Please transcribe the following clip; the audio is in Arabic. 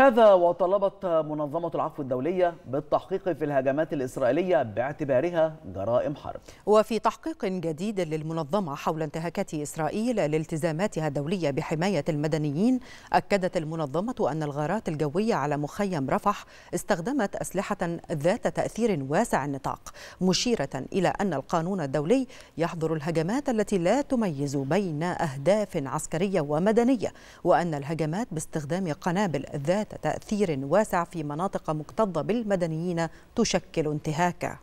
هذا وطلبت منظمة العفو الدولية بالتحقيق في الهجمات الإسرائيلية باعتبارها جرائم حرب وفي تحقيق جديد للمنظمة حول انتهاكات إسرائيل لالتزاماتها الدولية بحماية المدنيين أكدت المنظمة أن الغارات الجوية على مخيم رفح استخدمت أسلحة ذات تأثير واسع النطاق مشيرة إلى أن القانون الدولي يحظر الهجمات التي لا تميز بين أهداف عسكرية ومدنية وأن الهجمات باستخدام قنابل ذات تأثير واسع في مناطق مكتظة بالمدنيين تشكل انتهاكا